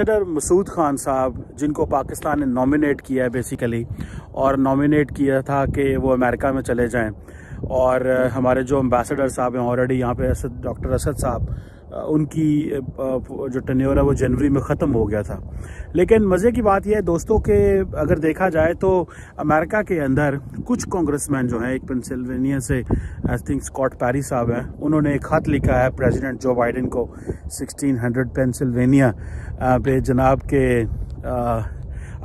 Ambassador Masood Khan साहब जिनको पाकिस्तान ने नॉमिनेट किया है बेसिकली और नॉमिनेट किया था कि वो अमेरिका में चले जाएं और हमारे जो एम्बेसडर साहब हैं ऑलरेडी यहाँ पे डॉक्टर असद साहब उनकी जो टनियोर है वो जनवरी में ख़त्म हो गया था लेकिन मज़े की बात यह है दोस्तों के अगर देखा जाए तो अमेरिका के अंदर कुछ कांग्रेसमैन जो हैं एक पेंसिल्वेनिया से आई थिंक स्कॉट पैरी साहब हैं उन्होंने एक ख़त लिखा है प्रेसिडेंट जो बाइडेन को 1600 पेंसिल्वेनिया पे जनाब के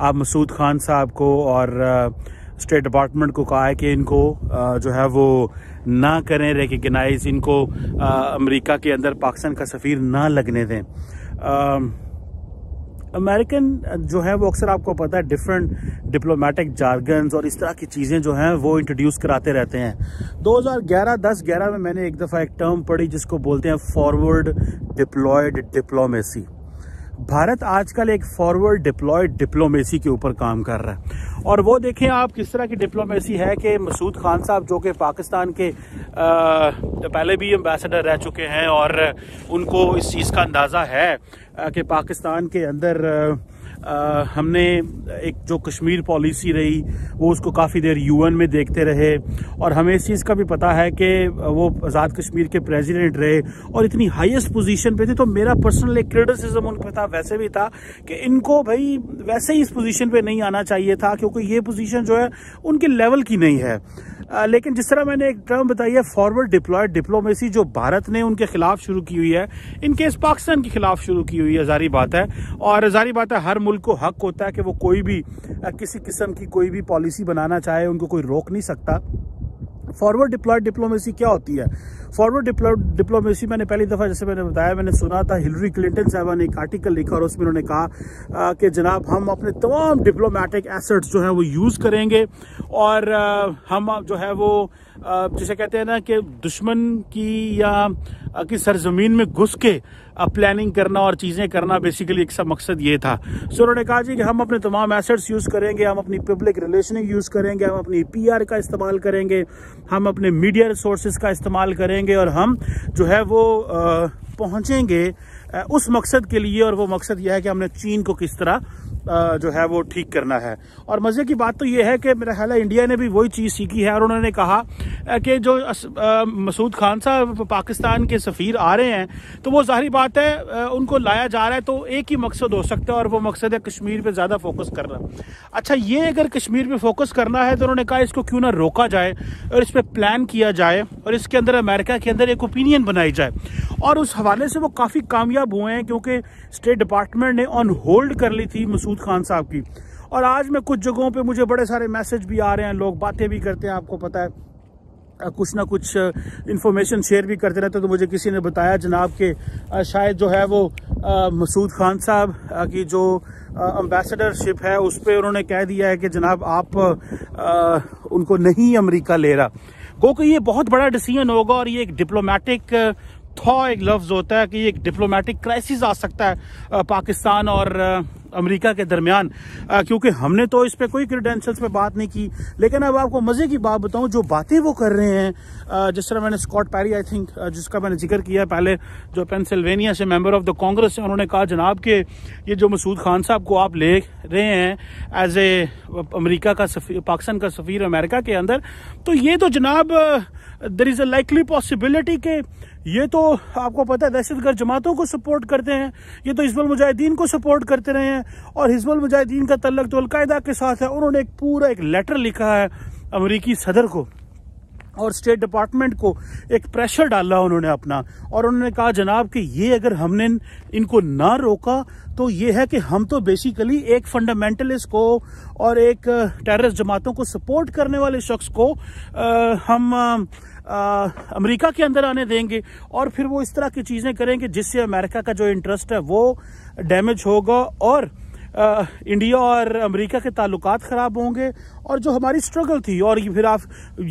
आप मसूद खान साहब को और स्टेट डिपार्टमेंट को कहा है कि इनको जो है वो ना करें रिकगनाइज इनको अमेरिका के अंदर पाकिस्तान का सफ़ीर ना लगने दें अमेरिकन जो है वो अक्सर आपको पता है डिफरेंट डिप्लोमेटिक जार्गन्स और इस तरह की चीज़ें जो हैं वो इंट्रोड्यूस कराते रहते हैं 2011 10 11 में मैंने एक दफ़ा एक टर्म पढ़ी जिसको बोलते हैं फॉरवर्ड डिप्लॉयड डिप्लोमेसी भारत आजकल एक फॉरवर्ड डिप्लॉयड डिप्लोमेसी के ऊपर काम कर रहा है और वो देखें आप किस तरह की डिप्लोमेसी है कि मसूद खान साहब जो कि पाकिस्तान के आ, पहले भी एम्बेसडर रह चुके हैं और उनको इस चीज़ का अंदाज़ा है कि पाकिस्तान के अंदर आ, हमने एक जो कश्मीर पॉलिसी रही वो उसको काफ़ी देर यूएन में देखते रहे और हमें इस चीज़ का भी पता है कि वो आज़ाद कश्मीर के प्रेसिडेंट रहे और इतनी हाईएस्ट पोजीशन पे थे तो मेरा पर्सनल एक क्रिटिसिज्म उन पर था वैसे भी था कि इनको भाई वैसे ही इस पोजीशन पे नहीं आना चाहिए था क्योंकि ये पोजीशन जो है उनके लेवल की नहीं है आ, लेकिन जिस तरह मैंने एक टर्म बताई है फॉरवर्ड डिप्लॉयड डिप्लोमेसी जो भारत ने उनके खिलाफ शुरू की हुई है इनकेस पाकिस्तान के खिलाफ शुरू की हुई है जारी बात है और जारी बात है हर मुल्क को हक होता है कि वो कोई भी किसी किस्म की कोई भी पॉलिसी बनाना चाहे उनको कोई रोक नहीं सकता फॉरवर्ड डिप्लॉयड डिप्लोमेसी क्या होती है फॉरवर्ड डिप्लॉयड डिप्लोमेसी मैंने पहली दफ़ा जैसे मैंने बताया मैंने सुना था हिलरी क्लिंटन साहबा ने एक आर्टिकल लिखा और उसमें उन्होंने कहा कि जनाब हम अपने तमाम डिप्लोमेटिक एसेट्स जो हैं वो यूज़ करेंगे और हम जो है वो जैसे कहते हैं ना कि दुश्मन की या की सरजमीन में घुस के प्लानिंग करना और चीज़ें करना बेसिकली एक सब मकसद ये था सो उन्होंने कहा जी कि हम अपने तमाम एसेट्स यूज़ करेंगे हम अपनी पब्लिक रिलेशनिंग यूज़ करेंगे हम अपनी पी का इस्तेमाल करेंगे हम अपने मीडिया रिसोर्स का इस्तेमाल करेंगे और हम जो है वो पहुँचेंगे उस मकसद के लिए और वो मकसद यह है कि हमने चीन को किस तरह जो है वो ठीक करना है और मज़े की बात तो ये है कि मेरा ख्याल है इंडिया ने भी वही चीज़ सीखी है और उन्होंने कहा कि जो मसूद खान साहब पाकिस्तान के सफ़ीर आ रहे हैं तो वो ज़ाहरी बात है उनको लाया जा रहा है तो एक ही मकसद हो सकता है और वो मकसद है कश्मीर पर ज़्यादा फोकस करना अच्छा ये अगर कश्मीर पर फोकस करना है तो उन्होंने कहा इसको क्यों ना रोका जाए और इस पर प्लान किया जाए और इसके अंदर अमेरिका के अंदर एक ओपिनियन बनाई जाए और उस हवाले से वो काफ़ी कामयाब कामयाब हुए हैं क्योंकि स्टेट डिपार्टमेंट ने ऑन होल्ड कर ली थी मसूद खान साहब की और आज मैं कुछ जगहों पे मुझे बड़े सारे मैसेज भी आ रहे हैं लोग बातें भी करते हैं आपको पता है कुछ ना कुछ इन्फॉर्मेशन शेयर भी करते रहते तो मुझे किसी ने बताया जनाब के शायद जो है वो मसूद खान साहब की जो अम्बेसडरशिप है उस पर उन्होंने कह दिया है कि जनाब आप आ, उनको नहीं अमेरिका ले रहा क्योंकि ये बहुत बड़ा डिसीजन होगा और ये एक डिप्लोमेटिक थॉ एक लफ्ज़ होता है कि एक डिप्लोमेटिक क्राइसिस आ सकता है पाकिस्तान और अमेरिका के दरमियान क्योंकि हमने तो इस पर कोई क्रिडेंशल्स पे बात नहीं की लेकिन अब आपको मज़े की बात बताऊं जो बातें वो कर रहे हैं जिस तरह मैंने स्कॉट पैरी आई थिंक जिसका मैंने जिक्र किया पहले जो पेंसिल्वेनिया से मेंबर ऑफ द कांग्रेस है उन्होंने कहा जनाब के ये जो मसूद खान साहब को आप ले रहे हैं एज ए अमरीका का पाकिस्तान का सफ़ीर अमेरिका के अंदर तो ये तो जनाब there is a likely possibility के ये तो आपको पता है दहशत गर्द जमातों को सपोर्ट करते हैं ये तो हिजबल मुजाहिदीन को सपोर्ट करते रहे हैं और हिजबल मुजाहिदीन का तल्लक तो अलकायदा के साथ है उन्होंने एक पूरा एक लेटर लिखा है अमरीकी सदर को और स्टेट डिपार्टमेंट को एक प्रेशर डाला उन्होंने अपना और उन्होंने कहा जनाब कि ये अगर हमने इनको ना रोका तो ये है कि हम तो बेसिकली एक फंडामेंटलिस्ट को और एक टेररिस्ट जमातों को सपोर्ट करने वाले शख्स को आ, हम आ, आ, अमेरिका के अंदर आने देंगे और फिर वो इस तरह की चीज़ें करेंगे जिससे अमेरिका का जो इंटरेस्ट है वो डैमेज होगा और इंडिया और अमेरिका के ताल्लुक ख़राब होंगे और जो हमारी स्ट्रगल थी और फिर आप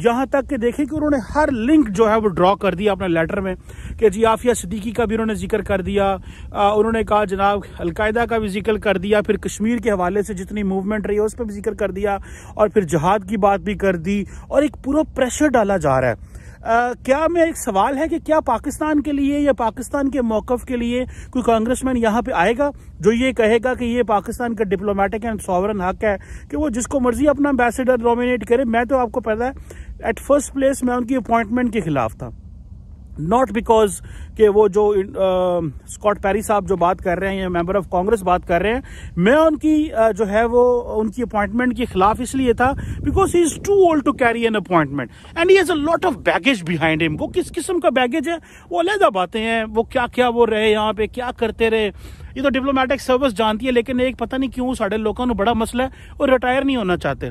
यहाँ तक कि देखें कि उन्होंने हर लिंक जो है वो ड्रॉ कर दिया अपने लेटर में कि जी आफिया सदीकी का भी उन्होंने जिक्र कर दिया उन्होंने कहा जनाब अलकायदा का भी जिक्र कर दिया फिर कश्मीर के हवाले से जितनी मूवमेंट रही है उस पर भी जिक्र कर दिया और फिर जहाद की बात भी कर दी और एक पूरा प्रेशर डाला जा रहा है आ, क्या मैं एक सवाल है कि क्या पाकिस्तान के लिए या पाकिस्तान के मौकफ के लिए कोई कांग्रेसमैन यहाँ पे आएगा जो ये कहेगा कि ये पाकिस्तान का डिप्लोमेटिक एंड सॉवरन हक है कि वो जिसको मर्जी अपना एम्बेसडर नॉमिनेट करे मैं तो आपको पता है एट फर्स्ट प्लेस मैं उनकी अपॉइंटमेंट के खिलाफ था नॉट बिकॉज के वो जो स्कॉट पैरी साहब जो बात कर रहे हैं या मेंबर ऑफ कांग्रेस बात कर रहे हैं मैं उनकी uh, जो है वो उनकी अपॉइंटमेंट के खिलाफ इसलिए था because he is too old to carry an appointment and he is a lot of baggage behind him वो किस किस्म का बैगेज है वो अलहदा बातें हैं वो क्या क्या वो रहे यहाँ पे क्या करते रहे ये तो डिप्लोमेटिक सर्विस जानती है लेकिन एक पता नहीं क्यों साढ़े लोगों को बड़ा मसला है और रिटायर नहीं होना चाहते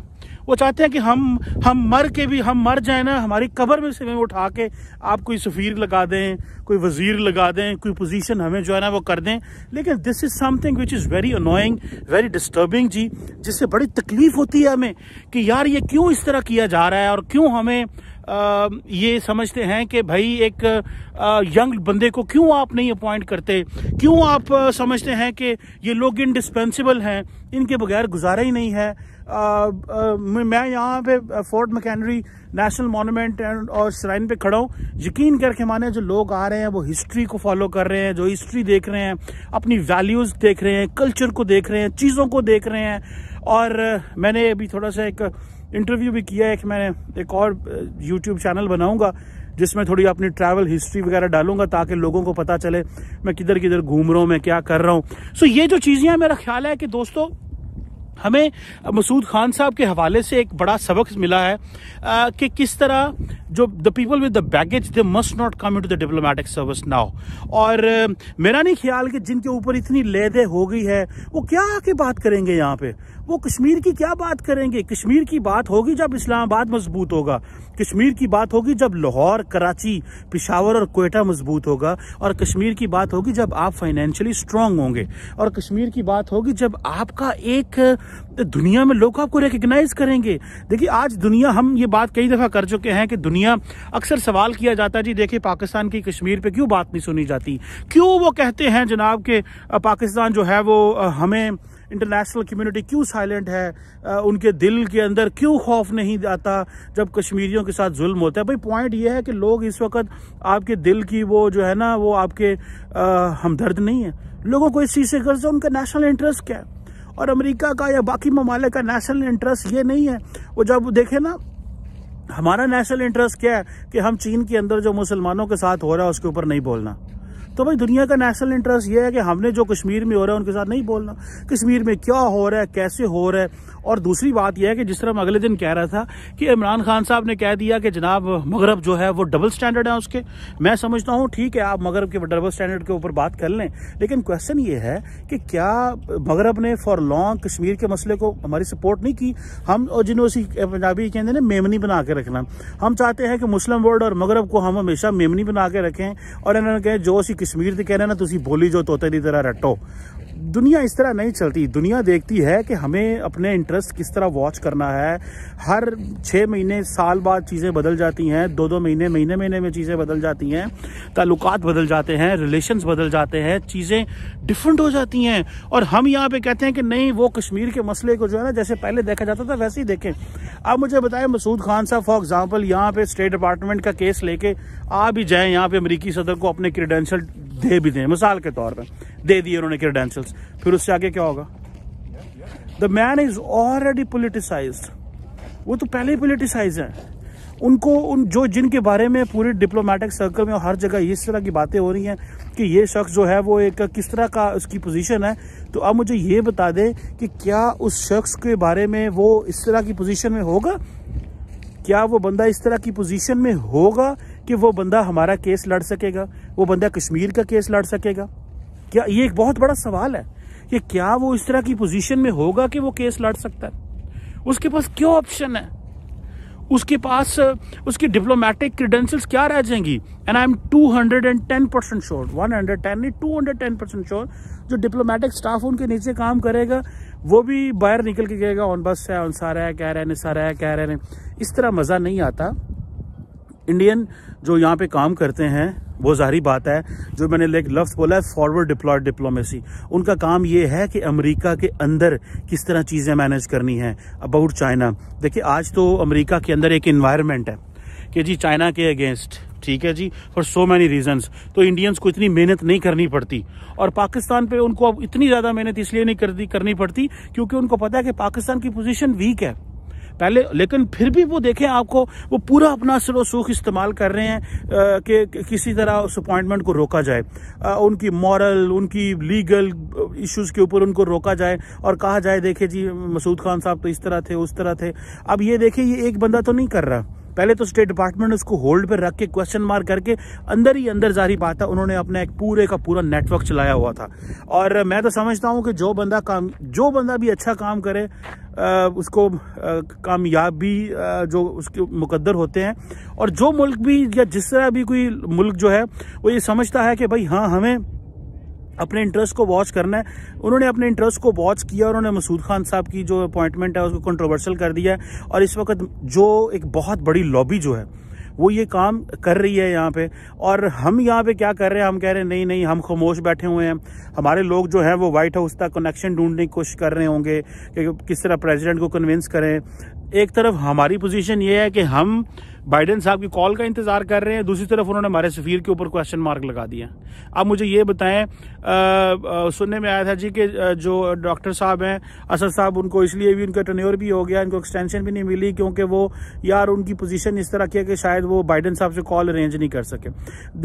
वो चाहते हैं कि हम हम मर के भी हम मर जाए ना हमारी कबर में से हमें उठा के आप कोई सफ़ीर लगा दें कोई वजीर लगा दें कोई पोजीशन हमें जो है ना वो कर दें लेकिन this is something which is very annoying very disturbing जी जिससे बड़ी तकलीफ़ होती है हमें कि यार ये क्यों इस तरह किया जा रहा है और क्यों हमें आ, ये समझते हैं कि भाई एक आ, यंग बंदे को क्यों आप नहीं अपॉइंट करते क्यों आप समझते हैं कि ये लोग इनडिस्पेंसिबल हैं इनके बगैर गुजारा ही नहीं है मैं यहाँ पे Fort McHenry national monument and और श्राइन पे खड़ा हूँ यकीन करके माने जो लोग आ रहे हैं वो हिस्ट्री को फॉलो कर रहे हैं जो हिस्ट्री देख रहे हैं अपनी वैल्यूज़ देख रहे हैं कल्चर को देख रहे हैं चीज़ों को देख रहे हैं और मैंने अभी थोड़ा सा एक इंटरव्यू भी किया है कि मैंने एक और यूट्यूब चैनल बनाऊँगा जिसमें थोड़ी अपनी ट्रैवल हिस्ट्री वगैरह डालूंगा ताकि लोगों को पता चले मैं किधर किधर घूम रहा हूँ मैं क्या कर रहा हूँ सो so, ये जो चीज़ें हैं मेरा ख्याल है कि दोस्तों हमें मसूद खान साहब के हवाले से एक बड़ा सबक मिला है कि किस तरह जो the people with the baggage they must not come into the diplomatic service now और uh, मेरा नहीं ख्याल कि जिनके ऊपर इतनी लेदे हो गई है वो क्या आके बात करेंगे यहाँ पे वो कश्मीर की क्या बात करेंगे कश्मीर की बात होगी जब इस्लामाबाद मजबूत होगा कश्मीर की बात होगी जब लाहौर कराची पिशावर और कोयटा मजबूत होगा और कश्मीर की बात होगी जब आप फाइनेंशियली स्ट्रांग होंगे और कश्मीर की बात होगी जब आपका एक दुनिया में लोग आपको रिकग्नाइज करेंगे देखिए आज दुनिया हम ये बात कई दफ़ा कर चुके हैं कि दुनिया दुनिया अक्सर सवाल किया जाता है जी देखिए पाकिस्तान की कश्मीर पर क्यों बात नहीं सुनी जाती क्यों वो कहते हैं जनाब के पाकिस्तान जो है वो हमें इंटरनेशनल कम्युनिटी क्यों साइलेंट है आ, उनके दिल के अंदर क्यों खौफ नहीं आता जब कश्मीरियों के साथ जुल्म होता है भाई पॉइंट ये है कि लोग इस वक्त आपके दिल की वो जो है ना वो आपके आ, हमदर्द नहीं है लोगों को इस चीज़ से गर्ज उनका नेशनल इंटरेस्ट क्या है और अमेरिका का या बाकी ममालिक का नेशनल इंटरेस्ट ये नहीं है वो जब देखे ना हमारा नेशनल इंटरेस्ट क्या है कि हम चीन के अंदर जो मुसलमानों के साथ हो रहा है उसके ऊपर नहीं बोलना तो भाई दुनिया का नेशनल इंटरेस्ट ये है कि हमने जो कश्मीर में हो रहा है उनके साथ नहीं बोलना कश्मीर में क्या हो रहा है कैसे हो रहा है और दूसरी बात यह है कि जिस तरह मैं अगले दिन कह रहा था कि इमरान खान साहब ने कह दिया कि जनाब मगरब जो है वो डबल स्टैंडर्ड है उसके मैं समझता हूँ ठीक है आप मगरब के डबल स्टैंडर्ड के ऊपर बात कर लें लेकिन क्वेश्चन ये है कि क्या मगरब ने फॉर लॉन्ग कश्मीर के मसले को हमारी सपोर्ट नहीं की हम और जिन्हों पंजाबी कहते हैं मेमनी बना के रखना हम चाहते हैं कि मुस्लिम वर्ल्ड और मगरब को हम हमेशा मेमनी बना के रखें और इन्होंने कहे जो अभी कश्मीर के हैं ना तो बोली जो तोते की तरह रटो दुनिया इस तरह नहीं चलती दुनिया देखती है कि हमें अपने इंटरेस्ट किस तरह वॉच करना है हर छः महीने साल बाद चीज़ें बदल जाती हैं दो दो महीने महीने महीने में चीज़ें बदल जाती हैं ताल्लुक बदल जाते हैं रिलेशन बदल जाते हैं चीज़ें डिफरेंट हो जाती हैं और हम यहाँ पे कहते हैं कि नहीं वो कश्मीर के मसले को जो है ना जैसे पहले देखा जाता था वैसे ही देखें अब मुझे बताएं मसूद खान साहब फॉर एग्ज़ाम्पल यहाँ पर स्टेट डिपार्टमेंट का केस लेके आ भी जाए यहाँ पर अमरीकी सदर को अपने क्रीडेंशल दे भी दें मिसाल के तौर पर दे दिए उन्होंने क्रेडेंशियल्स फिर उससे आगे क्या होगा the man is already politicise वो तो पहले ही पोलिटिसाइज है उनको उन जो जिनके बारे में पूरे डिप्लोमेटिक सर्कल में और हर जगह इस तरह की बातें हो रही हैं कि ये शख्स जो है वो एक किस तरह का उसकी पोजीशन है तो अब मुझे ये बता दें कि क्या उस शख्स के बारे में वो इस तरह की पोजीशन में होगा क्या वो बंदा इस तरह की पोजीशन में होगा कि वो बंदा हमारा केस लड़ सकेगा वो बंदा कश्मीर का केस लड़ सकेगा क्या ये एक बहुत बड़ा सवाल है कि क्या वो इस तरह की पोजीशन में होगा कि वो केस लड़ सकता है उसके पास क्यों ऑप्शन है उसके पास उसकी डिप्लोमेटिक क्रीडेंशियल्स क्या रह जाएंगी and I am two hundred and ten percent sure one hundred ten नहीं two hundred ten percent sure जो डिप्लोमेटिक स्टाफ उनके नीचे काम करेगा वो भी बाहर निकल के गएगा ऑन बस है ऑन सारा है कह रहे हैं सारा है कह रहे हैं इस तरह मज़ा नहीं आता इंडियन जो यहाँ पे काम करते हैं वो जाहरी बात है जो मैंने एक लफ्ज़ बोला है फॉरवर्ड डिप्लॉयड डिप्लोमेसी उनका काम ये है कि अमेरिका के अंदर किस तरह चीज़ें मैनेज करनी है अबाउट चाइना देखिए आज तो अमेरिका के अंदर एक इन्वायरमेंट है कि जी चाइना के अगेंस्ट ठीक है जी फॉर सो मैनी रीजन्स तो इंडियंस को इतनी मेहनत नहीं करनी पड़ती और पाकिस्तान पर उनको अब इतनी ज़्यादा मेहनत इसलिए नहीं करनी करनी पड़ती क्योंकि उनको पता है कि पाकिस्तान की पोजीशन वीक है पहले लेकिन फिर भी वो देखें आपको वो पूरा अपना स्लो वसूख इस्तेमाल कर रहे हैं कि किसी तरह उस अपॉइंटमेंट को रोका जाए उनकी मॉरल उनकी लीगल इश्यूज़ के ऊपर उनको रोका जाए और कहा जाए देखे जी मसूद खान साहब तो इस तरह थे उस तरह थे अब ये देखे ये एक बंदा तो नहीं कर रहा पहले तो स्टेट डिपार्टमेंट उसको होल्ड पर रख के क्वेश्चन मार्क करके अंदर ही अंदर जारी बात है उन्होंने अपना एक पूरे का पूरा नेटवर्क चलाया हुआ था और मैं तो समझता हूँ कि जो बंदा काम जो बंदा भी अच्छा काम करे उसको कामयाबी जो उसके मुकद्दर होते हैं और जो मुल्क भी या जिस तरह भी कोई मुल्क जो है वो ये समझता है कि भाई हाँ हमें अपने इंटरेस्ट को वॉच करना है उन्होंने अपने इंटरेस्ट को वॉच किया उन्होंने मसूद खान साहब की जो अपॉइंटमेंट है उसको कंट्रोवर्शियल कर दिया है और इस वक्त जो एक बहुत बड़ी लॉबी जो है वो ये काम कर रही है यहाँ पे और हम यहाँ पे क्या कर रहे हैं हम कह रहे हैं नहीं नहीं हम खामोश बैठे हुए हैं हमारे लोग जो हैं वो वाइट हाउस तक कनेक्शन ढूंढने की कोशिश कर रहे होंगे कि किस तरह प्रेसिडेंट को कन्विंस करें एक तरफ हमारी पोजीशन ये है कि हम बाइडेन साहब की कॉल का इंतजार कर रहे हैं दूसरी तरफ उन्होंने हमारे सफीर के ऊपर क्वेश्चन मार्क लगा दिया अब मुझे ये बताएं आ, आ, सुनने में आया था जी कि जो डॉक्टर साहब हैं असद साहब उनको इसलिए भी उनका टनोर भी हो गया इनको एक्सटेंशन भी नहीं मिली क्योंकि वो यार उनकी पोजीशन इस तरह की है कि शायद वो बाइडन साहब से कॉल अरेंज नहीं कर सके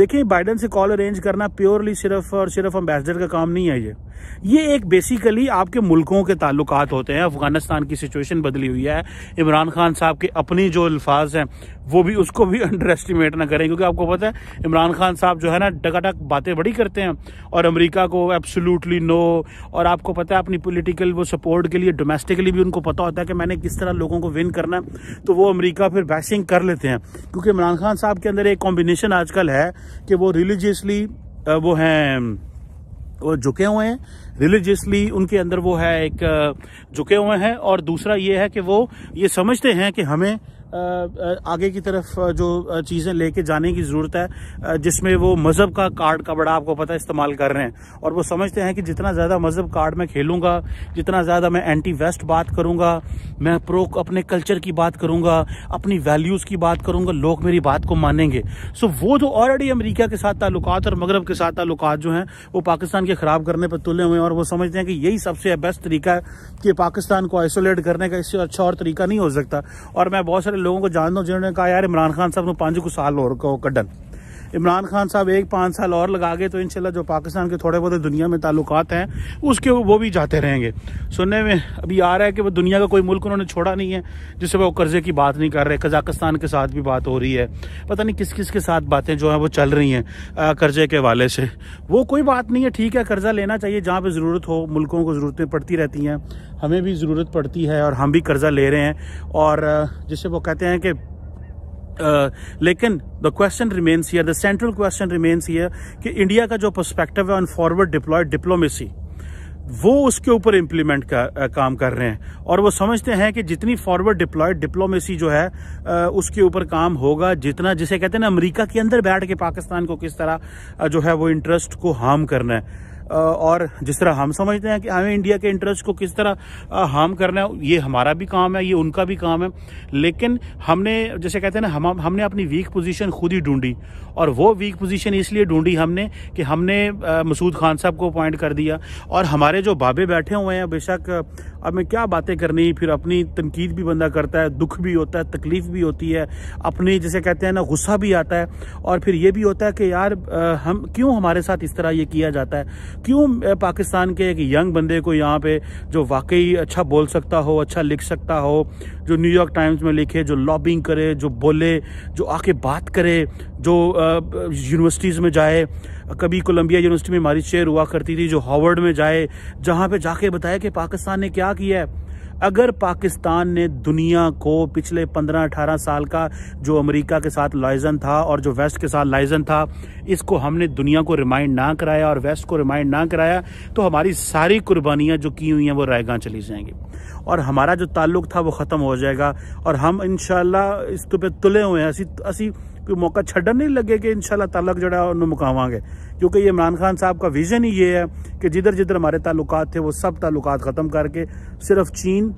देखिए बाइडन से कॉल अरेंज करना प्योरली सिर्फ और सिर्फ अम्बेसडर का काम नहीं है ये ये एक बेसिकली आपके मुल्कों के ताल्लुक होते हैं अफगानिस्तान की सिचुएशन बदली हुई है इमरान खान साहब के अपनी जो अल्फाज हैं वो भी उसको भी अंडर एस्टिमेट ना करें क्योंकि आपको पता है इमरान खान साहब जो है ना डकाटक बातें बड़ी करते हैं और अमेरिका को एब्सोल्युटली नो और आपको पता है अपनी पॉलिटिकल वो सपोर्ट के लिए डोमेस्टिकली भी उनको पता होता है कि मैंने किस तरह लोगों को विन करना है तो वो अमेरिका फिर बैशिंग कर लेते हैं क्योंकि इमरान खान साहब के अंदर एक कॉम्बिनेशन आजकल है कि वो रिलीजियसली वो हैं झुके हुए हैं रिलीजियसली उनके अंदर वो है एक झुके हुए हैं और दूसरा ये है कि वो ये समझते हैं कि हमें आगे की तरफ जो चीज़ें लेके जाने की ज़रूरत है जिसमें वो मज़हब का कार्ड का बड़ा आपको पता इस्तेमाल कर रहे हैं और वो समझते हैं कि जितना ज़्यादा मज़हब कार्ड में खेलूँगा जितना ज़्यादा मैं एंटी वेस्ट बात करूँगा मैं प्रो अपने कल्चर की बात करूँगा अपनी वैल्यूज़ की बात करूँगा लोग मेरी बात को मानेंगे सो वो जो ऑलरेडी अमरीका के साथ ताल्लुक और मगरब के साथ ताल्लुक जो हैं वो पाकिस्तान के ख़राब करने पर तुले हुए हैं और वो समझते हैं कि यही सबसे बेस्ट तरीका है कि पाकिस्तान को आइसोलेट करने का इससे अच्छा और तरीका नहीं हो सकता और मैं बहुत सारे लोगों को जानता हूँ जिन्होंने कहा यार इमरान खान साहब ने पांच कुछ साल और कहो कढन इमरान खान साहब एक पाँच साल और लगा गए तो इनशाला जो पाकिस्तान के थोड़े बहुत दुनिया में ताल्लुक हैं उसके वो भी जाते रहेंगे सुनने में अभी आ रहा है कि वो दुनिया का कोई मुल्क उन्होंने छोड़ा नहीं है जिससे वो कर्जे की बात नहीं कर रहे कजाकिस्तान के साथ भी बात हो रही है पता नहीं किस किस के साथ बातें जो हैं वो चल रही हैं कर्जे के हवाले से वो कोई बात नहीं है ठीक है कर्जा लेना चाहिए जहाँ पर ज़रूरत हो मुल्कों को ज़रूरतें पड़ती रहती हैं हमें भी ज़रूरत पड़ती है और हम भी कर्जा ले रहे हैं और जिससे वो कहते हैं कि Uh, लेकिन the question remains here the central question remains here कि इंडिया का जो परस्पेक्टिव है ऑन फॉरवर्ड डिप्लॉयड डिप्लोमेसी वो उसके ऊपर इम्प्लीमेंट का uh, काम कर रहे हैं और वो समझते हैं कि जितनी फॉरवर्ड डिप्लॉयड डिप्लोमेसी जो है आ, uh, उसके ऊपर काम होगा जितना जिसे कहते हैं ना अमेरिका के अंदर बैठ के पाकिस्तान को किस तरह जो है वो इंटरेस्ट को हार्म करना है और जिस तरह हम समझते हैं कि हमें इंडिया के इंटरेस्ट को किस तरह हार्म करना है ये हमारा भी काम है ये उनका भी काम है लेकिन हमने जैसे कहते हैं ना हम हमने अपनी वीक पोजीशन खुद ही ढूंढी और वो वीक पोजीशन इसलिए ढूंढी हमने कि हमने मसूद खान साहब को अपॉइंट कर दिया और हमारे जो बाबे बैठे हुए हैं बेशक अब मैं क्या बातें करनी फिर अपनी तनकीद भी बंदा करता है दुख भी होता है तकलीफ भी होती है अपने जैसे कहते हैं ना गुस्सा भी आता है और फिर ये भी होता है कि यार हम क्यों हमारे साथ इस तरह ये किया जाता है क्यों पाकिस्तान के एक यंग बंदे को यहाँ पे जो वाकई अच्छा बोल सकता हो अच्छा लिख सकता हो जो न्यूयॉर्क टाइम्स में लिखे जो लॉबिंग करे जो बोले जो आके बात करे जो यूनिवर्सिटीज़ में जाए कभी कोलंबिया यूनिवर्सिटी में हमारी चेयर हुआ करती थी जो हॉवर्ड में जाए जहाँ पे जाके बताया कि पाकिस्तान ने क्या क्या किया है अगर पाकिस्तान ने दुनिया को पिछले 15-18 साल का जो अमेरिका के साथ लाइजन था और जो वेस्ट के साथ लाइजन था इसको हमने दुनिया को रिमाइंड ना कराया और वेस्ट को रिमाइंड ना कराया तो हमारी सारी कुर्बानियां जो की हुई हैं वो रायगा चली जाएंगी और हमारा जो ताल्लुक था वो ख़त्म हो जाएगा और हम इन इस तो पे तुले हुए हैं असी असी कोई मौका छड़न नहीं लगे कि इन शाला तलक ਉਹਨੂੰ मुकावे क्योंकि ਇਹ ਇਮਰਾਨ ਖਾਨ ਸਾਹਿਬ ਦਾ ਵਿਜ਼ਨ ਹੀ है कि जिधर जिधर हमारे तल्लु थे वो सब ताल्लुकात ख़त्म करके सिर्फ चीन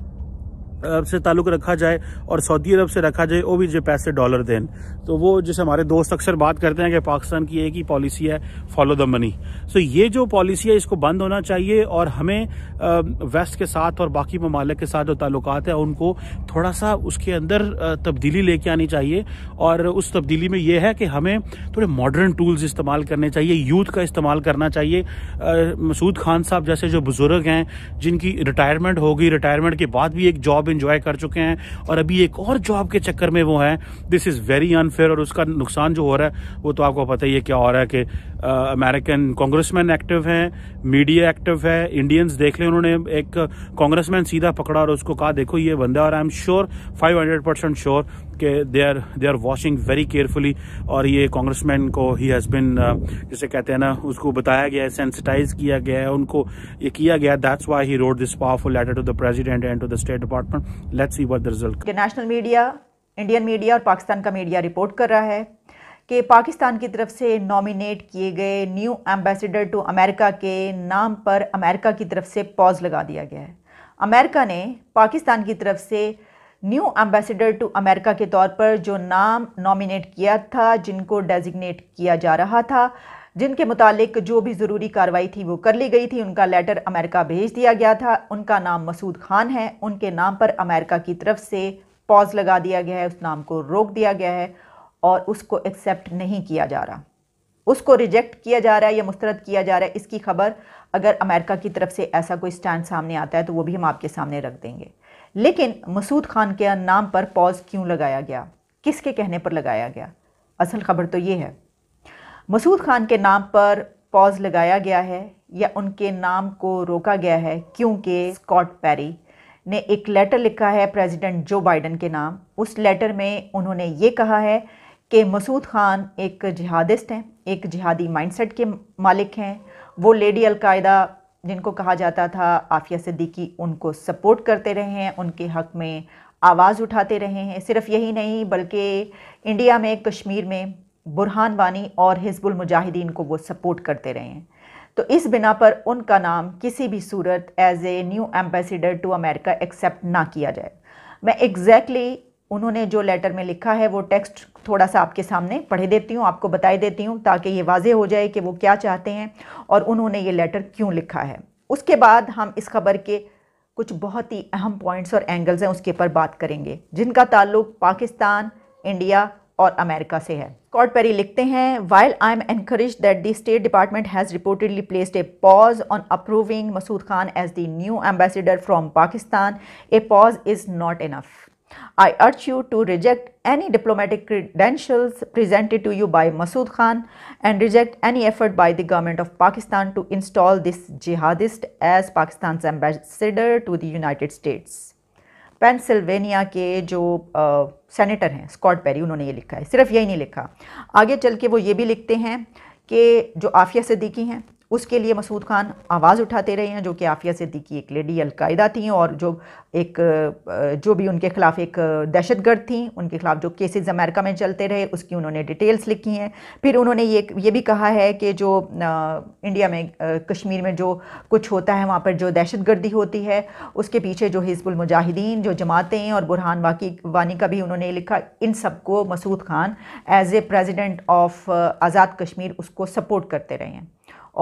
अरब से ताल्लुक़ रखा जाए और सऊदी अरब से रखा जाए वो भी जो पैसे डॉलर देन तो वो जैसे हमारे दोस्त अक्सर बात करते हैं कि पाकिस्तान की एक ही पॉलिसी है फॉलो द मनी सो ये जो पॉलिसी है इसको बंद होना चाहिए और हमें वेस्ट के साथ और बाकी ममालिक के साथ जो ताल्लुक है उनको थोड़ा सा उसके अंदर तब्दीली लेके आनी चाहिए और उस तब्दीली में यह है कि हमें थोड़े मॉडर्न टूल्स इस्तेमाल करने चाहिए यूथ का इस्तेमाल करना चाहिए मसूद खान साहब जैसे जो बुज़ुर्ग हैं जिनकी रिटायरमेंट हो गई रिटायरमेंट के बाद भी एक जॉब इन्जॉय कर चुके हैं और अभी एक और जॉब के चक्कर में वो हैं this is very un welfare और उसका नुकसान जो हो रहा है वो तो आपको पता ही है क्या हो रहा है कि अमेरिकन कांग्रेसमैन एक्टिव हैं मीडिया एक्टिव है इंडियंस देख लें उन्होंने एक कांग्रेसमैन सीधा पकड़ा और उसको कहा देखो ये बंदा और I am sure five hundred percent sure के they are they are watching very carefully और ये कांग्रेसमैन को ही हैज़ बिन जैसे कहते हैं ना उसको बताया गया है सेंसिटाइज किया गया है उनको ये किया गया that's why he wrote this powerful letter to the president and to the state department let's see the result national media Indian media और पाकिस्तान का मीडिया रिपोर्ट कर रहा है कि पाकिस्तान की तरफ से नॉमिनेट किए गए न्यू एम्बेसडर टू अमेरिका के नाम पर अमेरिका की तरफ से पॉज लगा दिया गया है अमेरिका ने पाकिस्तान की तरफ से न्यू एम्बेसडर टू अमेरिका के तौर पर जो नाम नॉमिनेट किया था जिनको डेजिग्नेट किया जा रहा था जिनके मुतालिक जो भी ज़रूरी कार्रवाई थी वो कर ली गई थी उनका लेटर अमेरिका भेज दिया गया था उनका नाम मसूद खान है उनके नाम पर अमेरिका की तरफ से पॉज लगा दिया गया है उस नाम को रोक दिया गया है और उसको एक्सेप्ट नहीं किया जा रहा उसको रिजेक्ट किया जा रहा है या मुस्तरद किया जा रहा है इसकी खबर अगर अमेरिका की तरफ से ऐसा कोई स्टैंड सामने आता है तो वो भी हम आपके सामने रख देंगे लेकिन मसूद खान के नाम पर पॉज क्यों लगाया गया किसके कहने पर लगाया गया असल खबर तो ये है मसूद खान के नाम पर पॉज लगाया गया है या उनके नाम को रोका गया है क्योंकि स्कॉट पैरी ने एक लेटर लिखा है प्रेसिडेंट जो बाइडन के नाम उस लेटर में उन्होंने ये कहा है कि मसूद खान एक जिहादिस्ट हैं एक जिहादी माइंडसेट के मालिक हैं वो लेडी अलकायदा जिनको कहा जाता था आफिया सिद्दीकी उनको सपोर्ट करते रहे हैं उनके हक में आवाज़ उठाते रहे हैं सिर्फ यही नहीं बल्कि इंडिया में कश्मीर में बुरहान वानी और हिजबुल मुजाहिदीन को वो सपोर्ट करते रहे हैं तो इस बिना पर उनका नाम किसी भी सूरत as a new ambassador to America accept ना किया जाए मैं एग्जैक्टली exactly उन्होंने जो लेटर में लिखा है वो टेक्स्ट थोड़ा सा आपके सामने पढ़े देती हूँ आपको बताई देती हूँ ताकि ये वाजे हो जाए कि वो क्या चाहते हैं और उन्होंने ये लेटर क्यों लिखा है उसके बाद हम इस खबर के कुछ बहुत ही अहम पॉइंट्स और एंगल्स हैं उसके ऊपर बात करेंगे जिनका ताल्लुक पाकिस्तान इंडिया और अमेरिका से है कॉर्ड पेरी लिखते हैं while I am encourage that the state department has reportedly placed a pause on approving Masood Khan as the new ambassador from Pakistan a pause is not enough I urge you to reject any diplomatic credentials presented to you by Masood Khan and reject any effort by the government of Pakistan to install this jihadist as Pakistan's ambassador to the United States. Pennsylvania के जो senator हैं Scott peri उन्होंने ये लिखा है सिर्फ यही नहीं लिखा आगे चल के वो ये भी लिखते हैं कि जो आफिया सिद्दीकी हैं उसके लिए मसूद खान आवाज़ उठाते रहे हैं जो कि आफिया सिद्दीकी एक लेडी अलकायदा थी और जो एक जो भी उनके ख़िलाफ़ एक दहशत गर्द थी उनके ख़िलाफ़ जो केसेस अमेरिका में चलते रहे उसकी उन्होंने डिटेल्स लिखी हैं फिर उन्होंने ये ये भी कहा है कि जो इंडिया में कश्मीर में जो कुछ होता है वहाँ पर जो दहशत गर्दी होती है उसके पीछे जो हिजबुल मुजाहिदीन जो जमातें और बुरहान वाकी वानी का भी उन्होंने लिखा इन सबको Masood Khan as a president of Azad Kashmir उसको सपोर्ट करते रहे हैं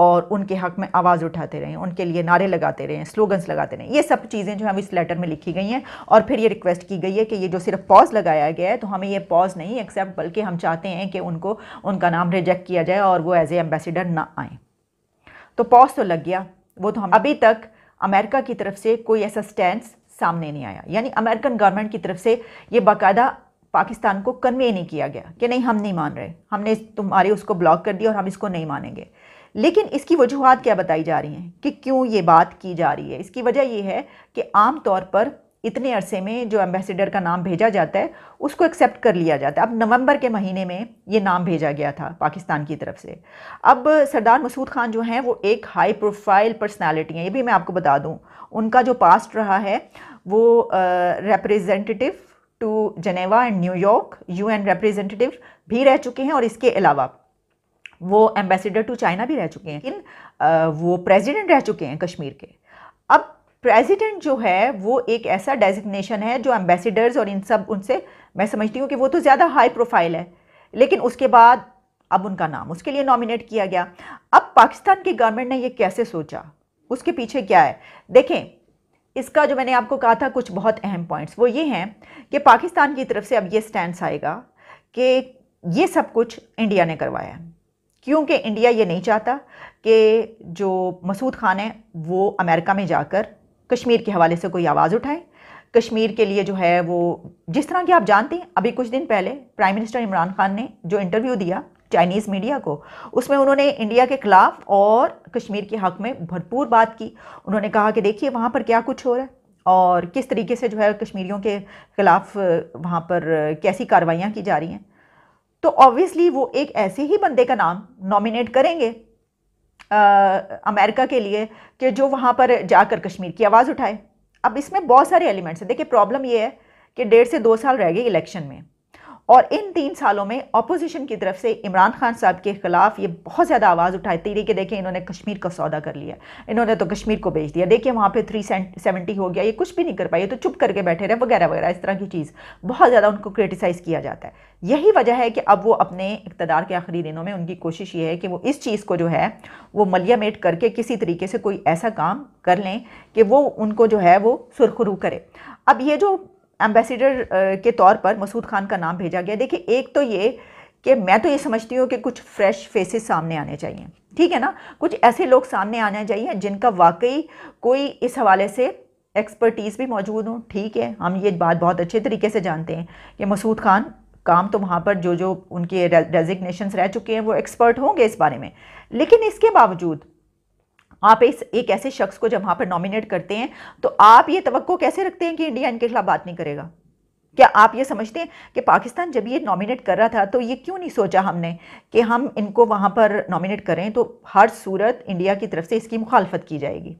और उनके हक़ में आवाज़ उठाते रहें उनके लिए नारे लगाते रहें स्लोगन्स लगाते रहें ये सब चीज़ें जो हम इस लेटर में लिखी गई हैं और फिर ये रिक्वेस्ट की गई है कि ये जो सिर्फ पॉज लगाया गया है तो हमें ये पॉज नहीं एक्सेप्ट बल्कि हम चाहते हैं कि उनको उनका नाम रिजेक्ट किया जाए और वो एज ए एम्बेसडर ना आए तो पॉज तो लग गया वो तो हम अभी तक अमेरिका की तरफ से कोई ऐसा स्टैंड सामने नहीं आया यानी अमेरिकन गवर्नमेंट की तरफ से ये बाकायदा पाकिस्तान को कन्वे नहीं किया गया कि नहीं हम नहीं मान रहे हमने तुम्हारे उसको ब्लॉक कर दिया और हम इसको नहीं मानेंगे लेकिन इसकी वजूहत क्या बताई जा रही हैं कि क्यों ये बात की जा रही है इसकी वजह ये है कि आम तौर पर इतने अरसे में जो एम्बेसडर का नाम भेजा जाता है उसको एक्सेप्ट कर लिया जाता है अब नवंबर के महीने में ये नाम भेजा गया था पाकिस्तान की तरफ से अब सरदार मसूद खान जो हैं वो एक हाई प्रोफाइल पर्सनालिटी हैं ये भी मैं आपको बता दूं उनका जो पास्ट रहा है वो representative to Geneva and New York U representative भी रह चुके हैं और इसके अलावा वो एम्बेसडर टू चाइना भी रह चुके हैं लेकिन वो प्रेसिडेंट रह चुके हैं कश्मीर के अब प्रेसिडेंट जो है वो एक ऐसा डेजिग्नेशन है जो एम्बेसडर्स और इन सब उनसे मैं समझती हूँ कि वो तो ज़्यादा हाई प्रोफाइल है लेकिन उसके बाद अब उनका नाम उसके लिए नॉमिनेट किया गया अब पाकिस्तान की गवर्नमेंट ने ये कैसे सोचा उसके पीछे क्या है देखें इसका जो मैंने आपको कहा था कुछ बहुत अहम पॉइंट्स वो ये हैं कि पाकिस्तान की तरफ से अब ये स्टैंड आएगा कि ये सब कुछ इंडिया ने करवाया है क्योंकि इंडिया ये नहीं चाहता कि जो मसूद खान है वो अमेरिका में जाकर कश्मीर के हवाले से कोई आवाज़ उठाए कश्मीर के लिए जो है वो जिस तरह की आप जानते हैं अभी कुछ दिन पहले प्राइम मिनिस्टर इमरान खान ने जो इंटरव्यू दिया चाइनीज़ मीडिया को उसमें उन्होंने इंडिया के ख़िलाफ़ और कश्मीर के हक़ में भरपूर बात की उन्होंने कहा कि देखिए वहाँ पर क्या कुछ हो रहा है और किस तरीके से जो है कश्मीरियों के ख़िलाफ़ वहाँ पर कैसी कार्रवाइयाँ की जा रही हैं तो ऑब्वियसली वो एक ऐसे ही बंदे का नाम नॉमिनेट करेंगे आ, अमेरिका के लिए कि जो वहाँ पर जाकर कश्मीर की आवाज़ उठाए अब इसमें बहुत सारे एलिमेंट्स हैं देखिए प्रॉब्लम ये है कि डेढ़ से दो साल रह गए इलेक्शन में और इन तीन सालों में अपोजिशन की तरफ से इमरान खान साहब के ख़िलाफ़ ये बहुत ज़्यादा आवाज़ उठाई थी कि देखिए इन्होंने कश्मीर का सौदा कर लिया इन्होंने तो कश्मीर को बेच दिया देखिए वहाँ पे थ्री सेवेंटी हो गया ये कुछ भी नहीं कर पाए तो चुप करके बैठे रहे वगैरह वगैरह इस तरह की चीज़ बहुत ज़्यादा उनको क्रिटिसाइज़ किया जाता है यही वजह है कि अब वो अपने इकतदार के आखिरी दिनों में उनकी कोशिश ये है कि वो इस चीज़ को जो है वो मलियामेट करके किसी तरीके से कोई ऐसा काम कर लें कि वो उनको जो है वो सुरखरू करे अब ये जो एम्बेसडर uh, के तौर पर मसूद खान का नाम भेजा गया देखिए एक तो ये कि मैं तो ये समझती हूँ कि कुछ फ्रेश फेसेस सामने आने चाहिए ठीक है ना कुछ ऐसे लोग सामने आने चाहिए जिनका वाकई कोई इस हवाले से एक्सपर्टीज़ भी मौजूद हो ठीक है हम ये बात बहुत अच्छे तरीके से जानते हैं कि मसूद खान काम तो वहाँ पर जो जो उनके रेजिग्नेशन रह चुके हैं वो एक्सपर्ट होंगे इस बारे में लेकिन इसके बावजूद आप इस एक ऐसे शख्स को जब वहाँ पर नॉमिनेट करते हैं तो आप ये तो कैसे रखते हैं कि इंडिया इनके खिलाफ बात नहीं करेगा क्या आप ये समझते हैं कि पाकिस्तान जब ये नॉमिनेट कर रहा था तो ये क्यों नहीं सोचा हमने कि हम इनको वहाँ पर नॉमिनेट करें तो हर सूरत इंडिया की तरफ से इसकी मुखालफत की जाएगी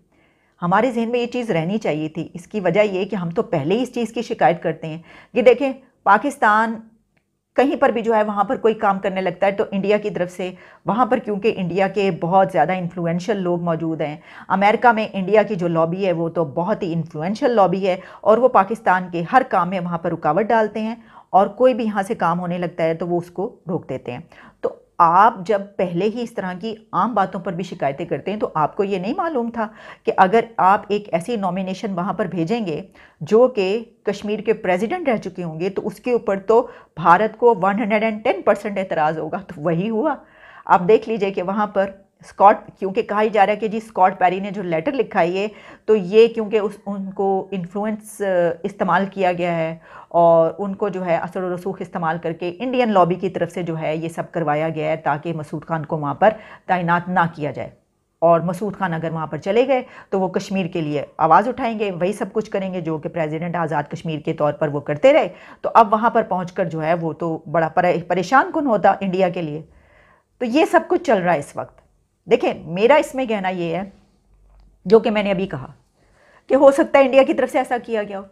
हमारे जहन में ये चीज़ रहनी चाहिए थी इसकी वजह ये कि हम तो पहले ही इस चीज़ की शिकायत करते हैं कि देखें पाकिस्तान कहीं पर भी जो है वहाँ पर कोई काम करने लगता है तो इंडिया की तरफ से वहाँ पर क्योंकि इंडिया के बहुत ज़्यादा इन्फ्लुएंशियल लोग मौजूद हैं अमेरिका में इंडिया की जो लॉबी है वो तो बहुत ही इन्फ्लुएंशियल लॉबी है और वो पाकिस्तान के हर काम में वहाँ पर रुकावट डालते हैं और कोई भी यहाँ से काम होने लगता है तो वो उसको रोक देते हैं तो आप जब पहले ही इस तरह की आम बातों पर भी शिकायतें करते हैं तो आपको ये नहीं मालूम था कि अगर आप एक ऐसी नॉमिनेशन वहाँ पर भेजेंगे जो कि कश्मीर के प्रेसिडेंट रह चुके होंगे तो उसके ऊपर तो भारत को 110 परसेंट एतराज़ होगा तो वही हुआ आप देख लीजिए कि वहाँ पर स्कॉट क्योंकि कहा ही जा रहा है कि जी स्कॉट पैरी ने जो लेटर लिखा है ये तो ये क्योंकि उस उनको इन्फ्लुएंस uh, इस्तेमाल किया गया है और उनको जो है असर रसूख इस्तेमाल करके इंडियन लॉबी की तरफ से जो है ये सब करवाया गया है ताकि मसूद खान को वहाँ पर तैनात ना किया जाए और मसूद खान अगर वहाँ पर चले गए तो वो कश्मीर के लिए आवाज़ उठाएंगे वही सब कुछ करेंगे जो कि प्रेसिडेंट आज़ाद कश्मीर के तौर पर वो करते रहे तो अब वहाँ पर पहुँच जो है वो तो बड़ा परेशान कन होता इंडिया के लिए तो ये सब कुछ चल रहा है इस वक्त देखिए मेरा इसमें कहना ये है जो कि मैंने अभी कहा कि हो सकता है इंडिया की तरफ से ऐसा किया गया हो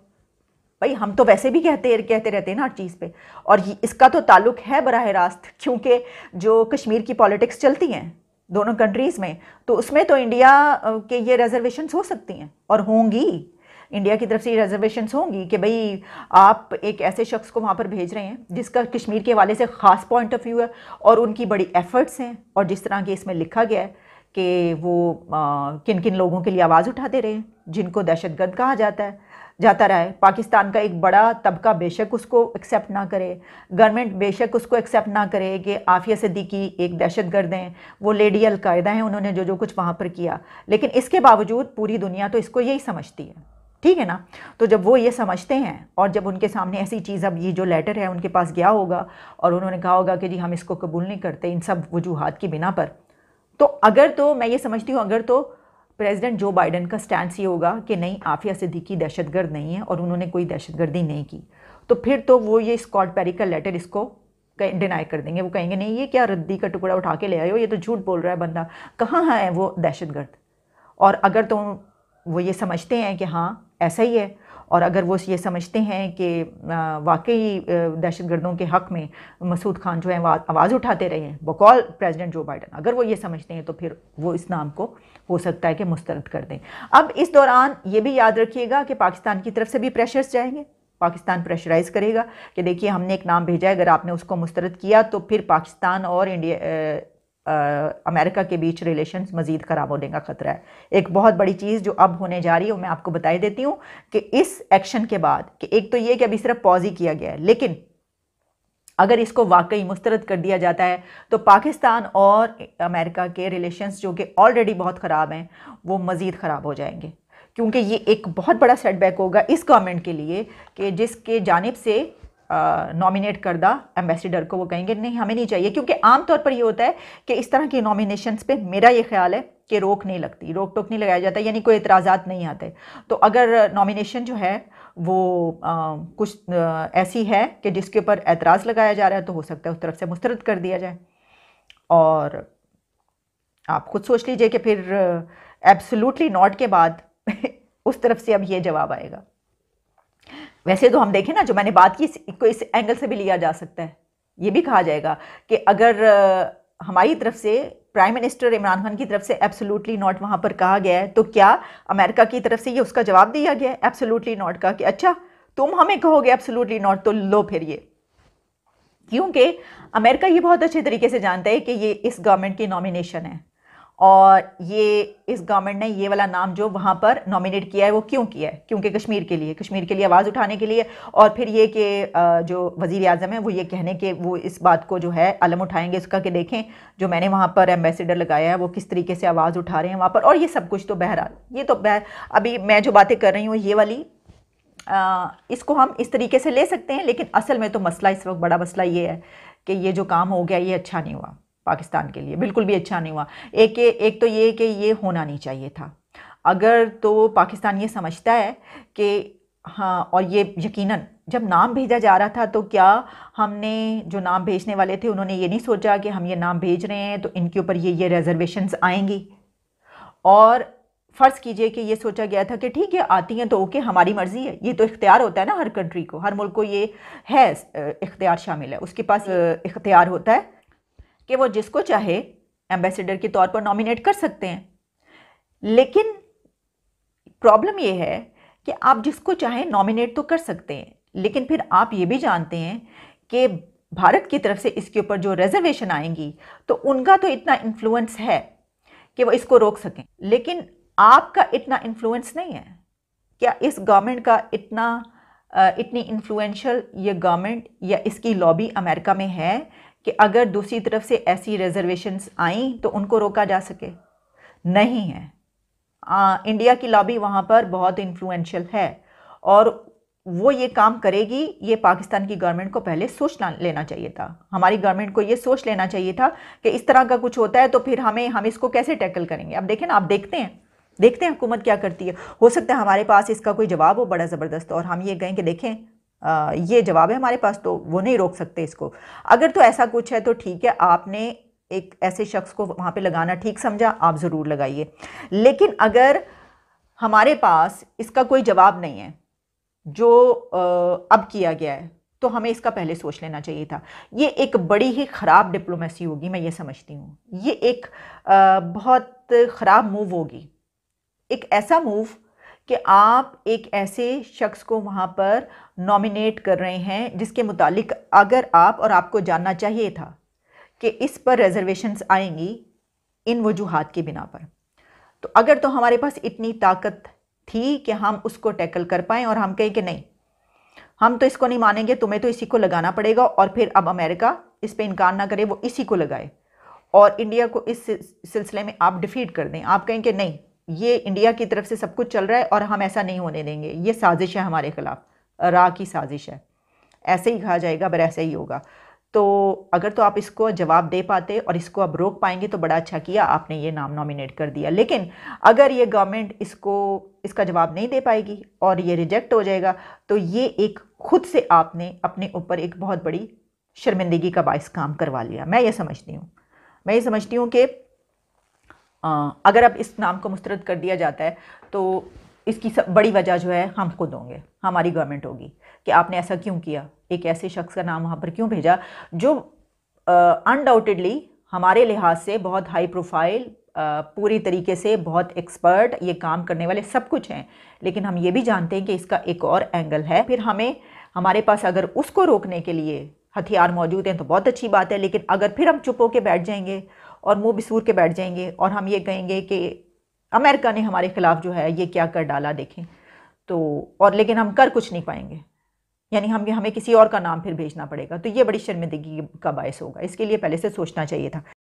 भाई हम तो वैसे भी कहते कहते रहते हैं ना हर चीज़ पे और इसका तो ताल्लुक है बरह रास्त क्योंकि जो कश्मीर की पॉलिटिक्स चलती हैं दोनों कंट्रीज़ में तो उसमें तो इंडिया के ये रिजर्वेशन हो सकती हैं और होंगी इंडिया की तरफ से ये रिजर्वेशन होंगी कि भाई आप एक ऐसे शख्स को वहाँ पर भेज रहे हैं जिसका कश्मीर के हवाले से ख़ास पॉइंट ऑफ व्यू है और उनकी बड़ी एफ़र्ट्स हैं और जिस तरह के इसमें लिखा गया है कि वो आ, किन किन लोगों के लिए आवाज़ उठाते रहे जिनको दहशत गर्द कहा जाता है जाता रहा है पाकिस्तान का एक बड़ा तबका बेशक उसको एक्सेप्ट ना करे गवर्नमेंट बेशक उसको एक्सेप्ट ना करे कि आफिया सिद्दीकी एक दहशत गर्द हैं वो लेडी अलकायदा हैं उन्होंने जो जो कुछ वहाँ पर किया लेकिन इसके बावजूद पूरी दुनिया तो इसको यही समझती है ठीक है ना तो जब वो ये समझते हैं और जब उनके सामने ऐसी चीज़ अब ये जो लेटर है उनके पास गया होगा और उन्होंने कहा होगा कि जी हम इसको कबूल नहीं करते इन सब वजूहत की बिना पर तो अगर तो मैं ये समझती हूँ अगर तो प्रेसिडेंट जो बाइडन का स्टैंड ये होगा कि नहीं आफिया सिद्दीकी दहशतगर्द नहीं है और उन्होंने कोई दहशतगर्दी नहीं की तो फिर तो वो ये स्कॉट पेरी का लेटर इसको डिनाई कर देंगे वो कहेंगे नहीं ये क्या रद्दी का टुकड़ा उठा के ले आए हो ये तो झूठ बोल रहा है बंदा कहाँ है वो दहशतगर्द और अगर तो वो ये समझते हैं कि हाँ ऐसा ही है और अगर वो ये समझते हैं कि वाकई दहशत गर्दों के हक़ में मसूद खान जो है आवाज़ उठाते रहे हैं बकौल प्रेसिडेंट जो बाइडन अगर वो ये समझते हैं तो फिर वो इस नाम को हो सकता है कि मुस्तरद कर दें अब इस दौरान ये भी याद रखिएगा कि पाकिस्तान की तरफ से भी प्रेशर्स जाएंगे पाकिस्तान प्रेशराइज करेगा कि देखिए हमने एक नाम भेजा है अगर आपने उसको मुस्तरद किया तो फिर पाकिस्तान और इंडिया अमेरिका के बीच रिलेशंस मज़ीद ख़राब होने का ख़तरा है एक बहुत बड़ी चीज़ जो अब होने जा रही है मैं आपको बताई देती हूँ कि इस एक्शन के बाद कि एक तो ये कि अभी सिर्फ पॉज ही किया गया है लेकिन अगर इसको वाकई मुस्तरद कर दिया जाता है तो पाकिस्तान और अमेरिका के रिलेशंस जो कि ऑलरेडी बहुत ख़राब हैं वो मज़ीद ख़राब हो जाएंगे क्योंकि ये एक बहुत बड़ा सेटबैक होगा इस गवर्नमेंट के लिए कि जिसके जानब से नॉमिनेट कर दा एम्बेसडर को वो कहेंगे नहीं हमें नहीं चाहिए क्योंकि आमतौर पर ये होता है कि इस तरह की नॉमिनेशंस पे मेरा ये ख्याल है कि रोक नहीं लगती रोक टोक नहीं लगाया जाता यानी कोई इतराज़ात नहीं आते तो अगर नॉमिनेशन जो है वो आ, कुछ आ, ऐसी है कि जिसके ऊपर एतराज़ लगाया जा रहा है तो हो सकता है उस तरफ से मुस्तरद कर दिया जाए और आप खुद सोच लीजिए कि फिर एब्सोल्युटली नॉट के बाद उस तरफ से अब ये जवाब आएगा वैसे तो हम देखें ना जो मैंने बात की इसको इस एंगल से भी लिया जा सकता है ये भी कहा जाएगा कि अगर हमारी तरफ से प्राइम मिनिस्टर इमरान खान की तरफ से एब्सोल्युटली नॉट वहाँ पर कहा गया है तो क्या अमेरिका की तरफ से ये उसका जवाब दिया गया है एब्सोल्युटली नॉट का कि अच्छा तुम हमें कहोगे एब्सोल्युटली नॉट तो लो फिर ये क्योंकि अमेरिका ये बहुत अच्छे तरीके से जानता है कि ये इस गवर्नमेंट की नॉमिनेशन है और ये इस गवर्नमेंट ने ये वाला नाम जो वहाँ पर नॉमिनेट किया है वो क्यों किया है क्योंकि कश्मीर के लिए कश्मीर के लिए आवाज़ उठाने के लिए और फिर ये कि जो वज़ी अजम है वो ये कहने के वो इस बात को जो है अलम उठाएंगे इसका कि देखें जो मैंने वहाँ पर एम्बेसडर लगाया है वो किस तरीके से आवाज़ उठा रहे हैं वहाँ पर और ये सब कुछ तो बहरहाल ये तो बह अभी मैं जो बातें कर रही हूँ ये वाली आ, इसको हम इस तरीके से ले सकते हैं लेकिन असल में तो मसला इस वक्त बड़ा मसला ये है कि ये जो काम हो गया ये अच्छा नहीं हुआ पाकिस्तान के लिए बिल्कुल भी अच्छा नहीं हुआ एक एक तो ये कि ये होना नहीं चाहिए था अगर तो पाकिस्तान ये समझता है कि हाँ और ये यकीनन जब नाम भेजा जा रहा था तो क्या हमने जो नाम भेजने वाले थे उन्होंने ये नहीं सोचा कि हम ये नाम भेज रहे हैं तो इनके ऊपर ये ये रिजर्वेशंस आएंगी और फ़र्ज़ कीजिए कि ये सोचा गया था कि ठीक है आती हैं तो ओके हमारी मर्ज़ी है ये तो इख्तियार होता है ना हर कंट्री को हर मुल्क को ये है इख्तियार शामिल है उसके पास इख्तियार होता है कि वो जिसको चाहे एम्बेसडर के तौर पर नॉमिनेट कर सकते हैं लेकिन प्रॉब्लम ये है कि आप जिसको चाहे नॉमिनेट तो कर सकते हैं लेकिन फिर आप ये भी जानते हैं कि भारत की तरफ से इसके ऊपर जो रिजर्वेशन आएंगी तो उनका तो इतना इन्फ्लुएंस है कि वो इसको रोक सकें लेकिन आपका इतना इन्फ्लुएंस नहीं है क्या इस गवर्नमेंट का इतना इतनी इन्फ्लुएंशियल ये गवर्नमेंट या इसकी लॉबी अमेरिका में है कि अगर दूसरी तरफ से ऐसी रिजर्वेशंस आई तो उनको रोका जा सके नहीं है आ, इंडिया की लॉबी वहाँ पर बहुत इन्फ्लुएंशियल है और वो ये काम करेगी ये पाकिस्तान की गवर्नमेंट को पहले सोच लेना चाहिए था हमारी गवर्नमेंट को ये सोच लेना चाहिए था कि इस तरह का कुछ होता है तो फिर हमें हम इसको कैसे टैकल करेंगे अब देखें ना आप देखते हैं देखते हैं हुकूमत क्या करती है हो सकता है हमारे पास इसका कोई जवाब हो बड़ा ज़बरदस्त और हम ये गए कि देखें ये जवाब है हमारे पास तो वो नहीं रोक सकते इसको अगर तो ऐसा कुछ है तो ठीक है आपने एक ऐसे शख्स को वहाँ पे लगाना ठीक समझा आप ज़रूर लगाइए लेकिन अगर हमारे पास इसका कोई जवाब नहीं है जो अब किया गया है तो हमें इसका पहले सोच लेना चाहिए था ये एक बड़ी ही ख़राब डिप्लोमेसी होगी मैं ये समझती हूँ ये एक बहुत ख़राब मूव होगी एक ऐसा मूव कि आप एक ऐसे शख्स को वहाँ पर नॉमिनेट कर रहे हैं जिसके मुतालिक अगर आप और आपको जानना चाहिए था कि इस पर रिजर्वेशंस आएंगी इन वजूहत की बिना पर तो अगर तो हमारे पास इतनी ताकत थी कि हम उसको टैकल कर पाएँ और हम कहें कि नहीं हम तो इसको नहीं मानेंगे तुम्हें तो इसी को लगाना पड़ेगा और फिर अब अमेरिका इस पर इनकार ना करे वो इसी को लगाए और इंडिया को इस सिलसिले में आप डिफ़ीट कर दें आप कहें कि नहीं ये इंडिया की तरफ से सब कुछ चल रहा है और हम ऐसा नहीं होने देंगे ये साजिश है हमारे ख़िलाफ़ रा की साजिश है ऐसे ही कहा जाएगा पर ऐसा ही होगा तो अगर तो आप इसको जवाब दे पाते और इसको आप रोक पाएंगे तो बड़ा अच्छा किया आपने ये नाम नॉमिनेट कर दिया लेकिन अगर ये गवर्नमेंट इसको इसका जवाब नहीं दे पाएगी और ये रिजेक्ट हो जाएगा तो ये एक खुद से आपने अपने ऊपर एक बहुत बड़ी शर्मिंदगी का बायस काम करवा लिया मैं ये समझती हूँ मैं ये समझती हूँ कि अगर अब इस नाम को मुस्तरद कर दिया जाता है तो इसकी सब बड़ी वजह जो है हम खुद होंगे हमारी गवर्नमेंट होगी कि आपने ऐसा क्यों किया एक ऐसे शख्स का नाम वहाँ पर क्यों भेजा जो अनडाउटेडली हमारे लिहाज से बहुत हाई प्रोफाइल पूरी तरीके से बहुत एक्सपर्ट ये काम करने वाले सब कुछ हैं लेकिन हम ये भी जानते हैं कि इसका एक और एंगल है फिर हमें हमारे पास अगर उसको रोकने के लिए हथियार मौजूद हैं तो बहुत अच्छी बात है लेकिन अगर फिर हम चुप होकर बैठ जाएंगे और मुंह बिसूर के बैठ जाएंगे और हम ये कहेंगे कि अमेरिका ने हमारे ख़िलाफ़ जो है ये क्या कर डाला देखें तो और लेकिन हम कर कुछ नहीं पाएंगे यानी हम हमें किसी और का नाम फिर भेजना पड़ेगा तो ये बड़ी शर्मिंदगी का बायस होगा इसके लिए पहले से सोचना चाहिए था